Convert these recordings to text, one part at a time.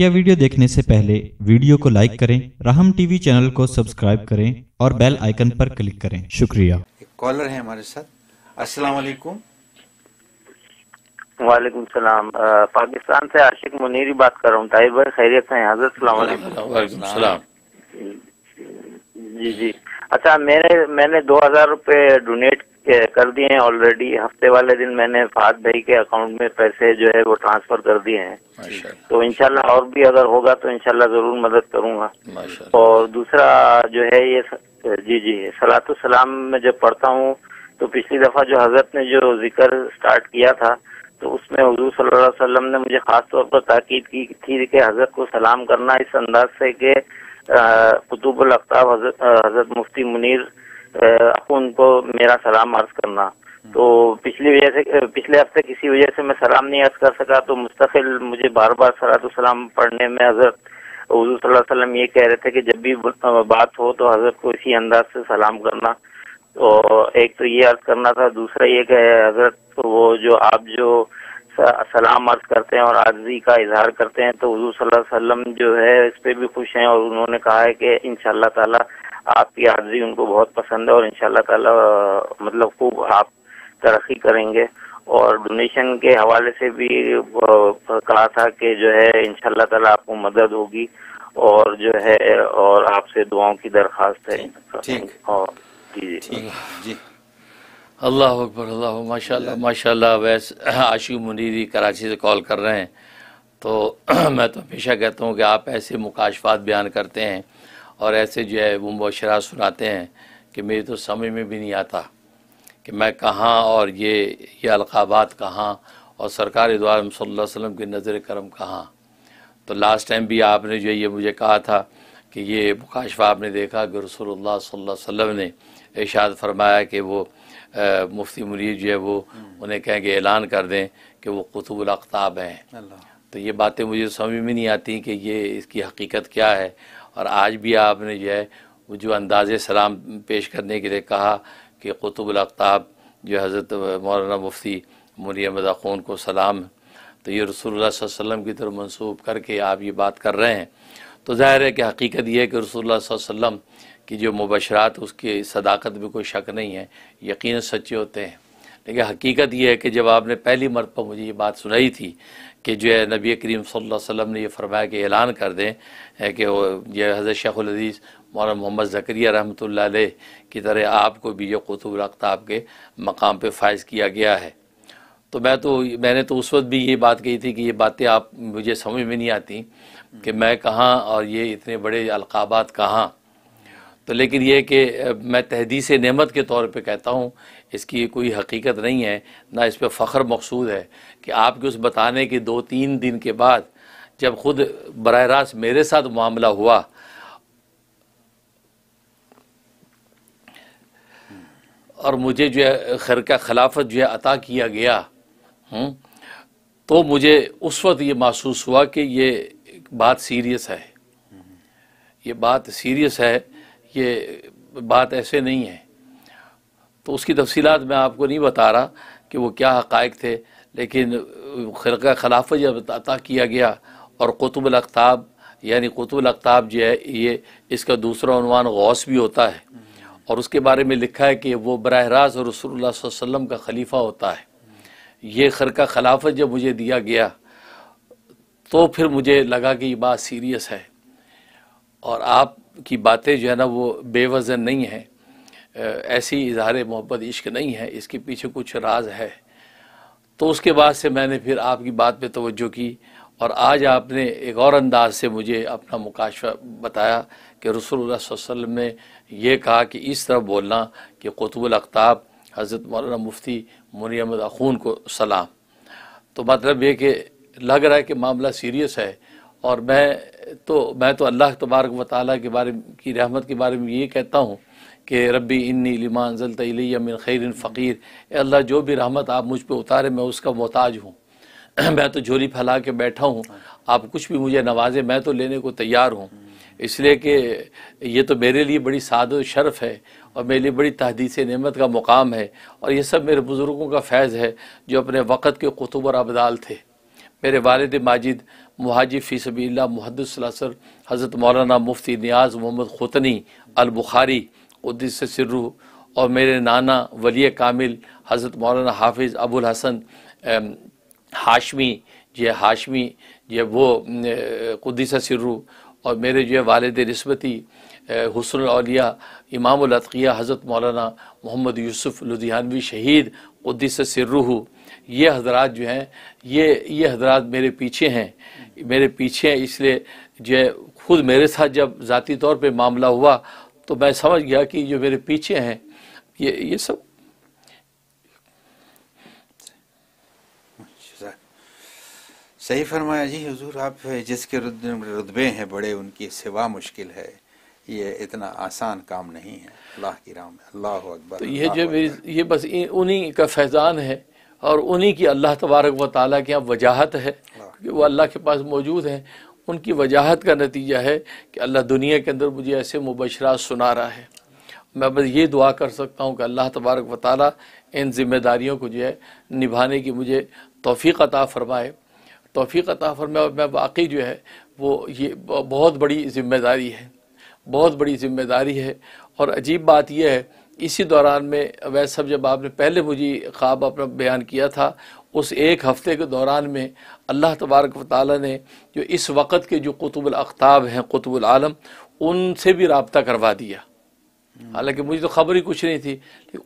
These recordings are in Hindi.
मुख्य वीडियो देखने से पहले वीडियो को लाइक करें राहम टीवी चैनल को सब्सक्राइब करें और बेल आइकन पर क्लिक करें शुक्रिया कॉलर है हमारे साथ अस्सलाम वालेकुम वालेकुम सलाम पाकिस्तान से आशिक मुनीरी बात कर रहा हूँ ताहिर भाई खैरियत हैं हजरत सलाम जी जी अच्छा मैंने मैंने दो हजार रुपये डोनेट कर दिए हैं ऑलरेडी हफ्ते वाले दिन मैंने फात भाई के अकाउंट में पैसे जो है वो ट्रांसफर कर दिए हैं तो इनशाला और भी अगर होगा तो इनशाला जरूर मदद करूंगा और दूसरा जो है ये जी जी सलात सलाम में जब पढ़ता हूँ तो पिछली दफा जो हजरत ने जो जिक्र स्टार्ट किया था तो उसमें हजूर सल्लाम ने मुझे खास तौर पर ताकीद की थी कि हजरत को सलाम करना इस अंदाज से कि कुतुबुल अख्ताब हजरत मुफ्ती मुनीर आपको उनको मेरा सलाम अर्ज करना तो पिछली वजह से पिछले हफ्ते किसी वजह से मैं सलाम नहीं अर्ज कर सका तो मुस्तकिल मुझे बार बार सलाम पढ़ने में हजरत हजूर वसल्लम ये कह रहे थे कि जब भी बात हो तो हजरत को इसी अंदाज से सलाम करना तो एक तो ये अर्ज करना था दूसरा ये कि हजरत तो वो जो आप जो सलाम अर्ज करते हैं और आर्जी का इजहार करते हैं तो हजूर वसल्लम जो है इस पर भी खुश हैं और उन्होंने कहा है कि इन ताला आपकी आर्जी उनको बहुत पसंद है और इनशाला ताला मतलब खूब आप तरक्की करेंगे और डोनेशन के हवाले से भी कहा था कि जो है इनशाला ताला आपको मदद होगी और जो है और आपसे दुआओं की दरख्वास्त है अल्लाह अकबर अल्लाह माशा माशा वैसे आशु मुनीरी कराची से कॉल कर रहे हैं तो मैं तो हमेशा कहता हूँ कि आप ऐसे मुकाशफात बयान करते हैं और ऐसे जो है वो मुशरा सुनाते हैं कि मेरी तो समझ में भी नहीं आता कि मैं कहाँ और ये ये अलकाबात कहाँ और सरकार सल्ला वसम की नज़र करम कहाँ तो लास्ट टाइम भी आपने जो ये मुझे कहा था कि ये मुकाशवा आपने देखा कि रसोल्ला वसम ने इशाद फरमाया कि वो आ, मुफ्ती मुरीद जो है वो हम्म। उन्हें कहेंगे ऐलान कर दें कि वो कुतुबुलकताब हैं तो ये बातें मुझे समझ में नहीं आती कि ये इसकी हकीकत क्या है और आज भी आपने जो है वो जो अंदाज सलाम पेश करने के लिए कहा कि कुतुबलताब जो हज़रत मौलाना मुफ्ती मुनी अहमद अखून को सलाम तो ये रसूल वसम की तरफ मनसूब करके आप ये बात कर रहे हैं तो ज़ाहिर है कि हकीकत यह है कि रसोल वसम की जो मुबशरात उसकी सदाकत में कोई शक नहीं है यकीन सच्चे होते हैं लेकिन हकीकत यह है कि जब आपने पहली मरतबा मुझे ये बात सुनाई थी कि जो है नबी करीम सल्लल्लाहु वसल्लम ने यह फरमाया कि ऐलान कर दें कि वो हज़रत शेखुलदीज़ मौलाना मोहम्मद ज़करिया रहमत की तरह आपको भी ये कुतुब रखता आपके मकाम पर फायज़ किया गया है तो मैं तो मैंने तो उस वक्त भी ये बात कही थी कि ये बातें आप मुझे समझ में नहीं आती कि मैं कहाँ और ये इतने बड़े अलकाबात कहाँ तो लेकिन यह कि मैं तहदीस नमत के तौर पर कहता हूँ इसकी कोई हकीकत नहीं है ना इस पर फ़ख्र मकसूद है कि आपके उस बताने के दो तीन दिन के बाद जब ख़ुद बर रास्त मेरे साथ मामला हुआ और मुझे जो है खर का खिलाफत जो है अता किया गया हुँ? हम्म, तो मुझे उस वक्त ये महसूस हुआ कि ये बात सीरियस है ये बात सीरियस है ये बात ऐसे नहीं है तो उसकी तफसीत मैं आपको नहीं बता रहा कि वो क्या हक़ थे लेकिन खिरका खिलाफ जब अता किया गया और कुतुब अख्ताब यानी कुतुब अख्ताब जो है ये इसका दूसरा अनवान गौस भी होता है और उसके बारे में लिखा है कि वो बरह रास्त रसोल्ला वसम का खलीफा होता है ये खरका खिलाफत जब मुझे दिया गया तो फिर मुझे लगा कि ये बात सीरियस है और आप की बातें जो है ना वो बेवजन नहीं हैं ऐसी इजहार मोहब्बत इश्क नहीं है इसके पीछे कुछ राज है तो उसके बाद से मैंने फिर आपकी बात पे तवज्जो की और आज आपने एक और अंदाज से मुझे अपना मुकाशवा बताया कि रसूल वसल्लम ने यह कहा कि इस तरह बोलना कि कुतुबुल अख्ताब हज़रत मौलाना मुफ्ती मुनियमद अखून को सलाम तो मतलब ये कि लग रहा है कि मामला सीरियस है और मैं तो मैं तो अल्लाह तबारक व ताली के बारे की रहमत के बारे में ये कहता हूँ कि रबी इन्नी लिमान तली अमिन खैर फ़कीर अल्लाह जो भी रहमत आप मुझ पर उतारे मैं उसका मोहताज हूँ मैं तो झोली फैला के बैठा हूँ आप कुछ भी मुझे नवाजे मैं तो लेने को तैयार हूँ इसलिए कि ये तो मेरे लिए बड़ी साद शर्फ़ है और मेरे लिए बड़ी तहदीस नमत का मुकाम है और ये सब मेरे बुज़ुर्गों का फैज़ है जो अपने वक़्त के कुतुब और अबदाल थे मेरे वालद माजिद महाजिब फ़ी सबी मुहदसर हज़रत मौलाना मुफ्ती नियाज़ मोहम्मद ख़ुतनी अलबुखारी उद्दीस सिर्रू और मेरे नाना वली कामिल हज़रत मौलाना हाफिज़ अबुल हसन हाशमी ये हाशमी जे वो कुदीसा सिर्रू और मेरे जो है वालद नस्बती हसनिया इमाम हज़रत मौलाना मोहम्मद यूसुफ़ लुधियानवी शहीद उद्दीस सिर्रू ये हजरात जो हैं ये ये हजरात मेरे पीछे हैं मेरे पीछे हैं इसलिए जो है खुद मेरे साथ जब ज़ाती तौर पे मामला हुआ तो मैं समझ गया कि जो मेरे पीछे हैं ये ये सब अच्छा। सही फरमाया जी हुजूर आप जिसके रुतबे हैं बड़े उनकी सिवा मुश्किल है ये इतना आसान काम नहीं है अल्लाह की राम अल्लाह अकबर तो ये जो मेरी ये बस उन्हीं का फैज़ान है और उन्हीं की अल्लाह तबारक व ताली के यहाँ वजाहत है क्योंकि हाँ। वो अल्लाह के पास मौजूद हैं उनकी वजाहत का नतीजा है कि अल्लाह दुनिया के अंदर मुझे ऐसे मुबशरा सुना रहा है मैं बस ये दुआ कर सकता हूँ कि अल्लाह तबारक व ताली इन ज़िम्मेदारियों को जो है निभाने की मुझे तोफ़ी अता फ़रमाए तोफ़ी अता फरमाए और मैं वाकई जो है वो ये बहुत बड़ी ज़िम्मेदारी है बहुत बड़ी ज़िम्मेदारी है और अजीब बात यह है इसी दौरान में अवैध साहब जब आपने पहले मुझे ख्वाब अपना बयान किया था उस एक हफ़्ते के दौरान में अल्लाह तबारक ताली ने जो इस वक्त के जो कुतुबुल अख्ताब हैं कुतुबुल आलम उनसे भी रबता करवा दिया हालांकि मुझे तो खबर ही कुछ नहीं थी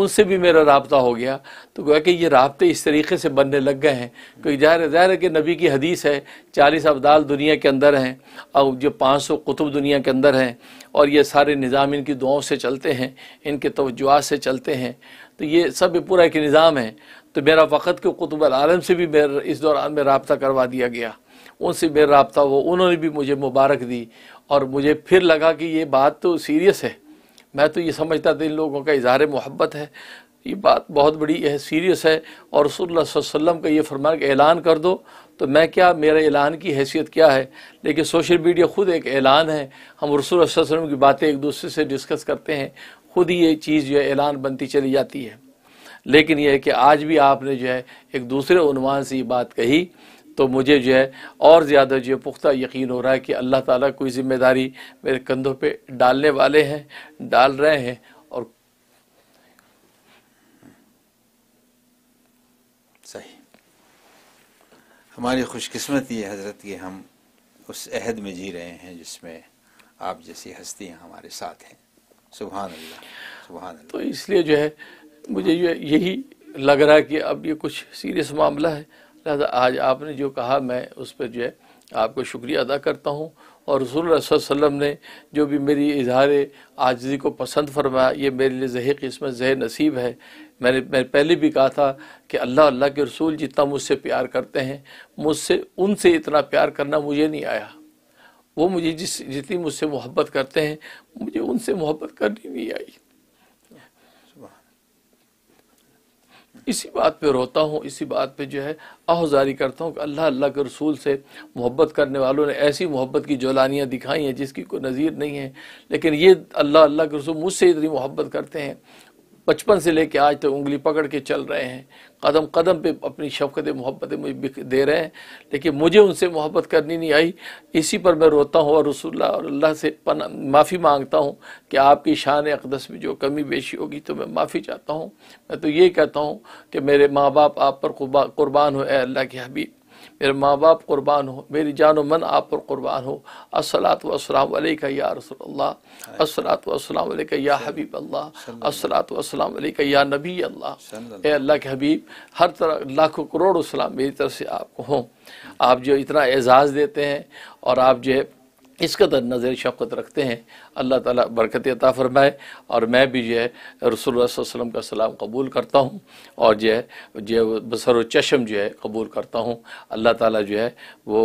उनसे भी मेरा रबता हो गया तो गोया कि ये रबते इस तरीके से बनने लग गए हैं क्योंकि ज़ाहिर ज़ाहिर है कि नबी की हदीस है चालीस अबदाल दुनिया के अंदर हैं और जो पाँच सौ कुतुब दुनिया के अंदर हैं और ये सारे निज़ाम इनकी दुआओं से चलते हैं इनके तोजुआत से चलते हैं तो ये सब पूरा एक निज़ाम है तो मेरा वक़्त के कुतुब आलम से भी मेरा इस दौरान में रबता करवा दिया गया उनसे मेरा रबता हुआ उन्होंने भी मुझे मुबारक दी और मुझे फिर लगा कि ये बात तो सीरियस है मैं तो ये समझता था इन लोगों का इजहार मोहब्बत है ये बात बहुत बड़ी है सीरियस है और रसोल्लम का ये फरमान ऐलान कर दो तो मैं क्या मेरा ऐलान की हैसियत क्या है लेकिन सोशल मीडिया ख़ुद एक ऐलान है हम रसूल वसम की बातें एक दूसरे से डिस्कस करते हैं ख़ुद ही ये चीज़ जो है ऐलान बनती चली जाती है लेकिन यह है कि आज भी आपने जो है एक दूसरे उनवान से ये बात कही तो मुझे जो है और ज़्यादा जो है पुख्ता यकीन हो रहा है कि अल्लाह ताला कोई ज़िम्मेदारी मेरे कंधों पे डालने वाले हैं डाल रहे हैं और सही हमारी खुशकस्मत ये हज़रत कि हम उस अहद में जी रहे हैं जिसमें आप जैसी हस्तियाँ हमारे साथ हैं सुबह सुबह तो इसलिए जो है मुझे यही लग रहा है कि अब ये कुछ सीरियस मामला है लिहाजा आज आपने जो कहा मैं उस पर जो है आपको शुक्रिया अदा करता हूँ और रसूल वसम ने जो भी मेरी इजहार आजजी को पसंद फरमाया ये मेरे लिए जह किस्मत जह नसीब है मैंने मैंने पहले भी कहा था कि अल्लाह अल्लाह के रसूल जितना मुझसे प्यार करते हैं मुझसे उनसे इतना प्यार करना मुझे नहीं आया वो मुझे जिस जितनी मुझसे मोहब्बत करते हैं मुझे उनसे मोहब्बत करनी नहीं आई इसी बात पे रोता हूँ इसी बात पे जो है आहज़ारी करता हूँ कि अल्लाह अल्लाह के रसूल से मोहब्बत करने वालों ने ऐसी मोहब्बत की जोलानियाँ दिखाई हैं जिसकी कोई नज़ीर नहीं है लेकिन ये अल्लाह अल्लाह के रसूल मुझसे इतनी मोहब्बत करते हैं बचपन से लेके आज तक तो उंगली पकड़ के चल रहे हैं कदम कदम पे अपनी शफकत मोहब्बत मुझे दे रहे हैं लेकिन मुझे उनसे मोहब्बत करनी नहीं आई इसी पर मैं रोता हूँ और रसुल्ला और अल्लाह से माफ़ी मांगता हूँ कि आपकी शान अकदस में जो कमी बेशी होगी तो मैं माफ़ी चाहता हूँ मैं तो ये कहता हूँ कि मेरे माँ बाप आप पर कुर्बान हो अल्लाह के हबीब मेरे माँ बाप कुर्बान हो मेरी जान मन आप पर कुर्बान हो असलात वसलाम या रसूल असलात वसलाम या हबीब अल्लाह असलात वसलाम या नबी अल्लाह अल्लाह के हबीब हर तरह लाखों करोड़ों सलाम मेरी तरफ से आपको हों आप जो इतना एज़ाज़ देते हैं और आप जो है इस कदर नज़र शफ़त रखते हैं अल्लाह ताला बरकत अता फ़रमाए और मैं भी जो है रसोल वसम का सलाम कबूल करता हूँ और जो है जो बसर चशम जो है कबूल करता हूँ अल्लाह ताला जो है वो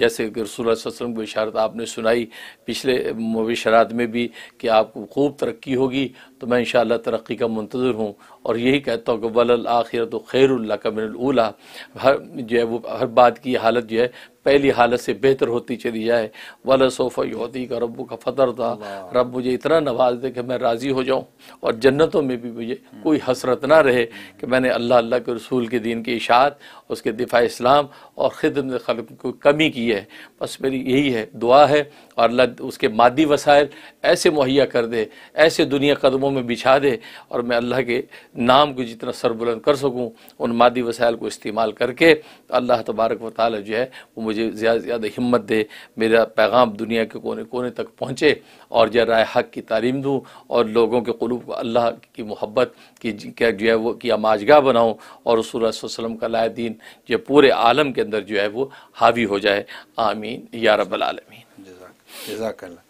जैसे कि रसोल वसम की इशारत आपने सुनाई पिछले मुबरात में भी कि आपको खूब तरक्की होगी तो मैं इन तरक्की का मंतजर हूँ और यही कहता हूँ कि वल तो खैरल का मिनला हर जो है वो हर बात की हालत जो है पहली हालत से बेहतर होती चली जाए वाला सोफ़ा योदी का रब्बू का फतर था रब मुझे इतना नवाज दे कि मैं राज़ी हो जाऊँ और जन्नतों में भी मुझे हम्म। कोई हसरत ना रहे कि मैंने अल्लाह अल्लाह के रसूल के दीन की इशात उसके दिफा इस्लाम और खिदमत खल को कमी की है बस मेरी यही है दुआ है और अल्लाह उसके मादी वसायल ऐसे मुहैया कर दे ऐसे दुनिया कदमों में बिछा दे और मैं अल्लाह के नाम को जितना सरबुलंद कर सकूँ उन मादी वसायल को इस्तेमाल करके अल्लाह तबारक वाली जो है वो मुझे ज़्यादा से ज़्यादा हिम्मत दे मेरा पैगाम दुनिया के कोने कोने तक पहुँचे और जरा राय हक की तालीम दूँ और लोगों के कलूब को अल्लाह की मोहब्बत की क्या जो है वो की आमाजगा बनाऊँ और रसूल वसलम का लाए दीन जो पूरे आलम के अंदर जो है वो हावी हो जाए आमीन या रबालमीन जजाक जजाकल्ला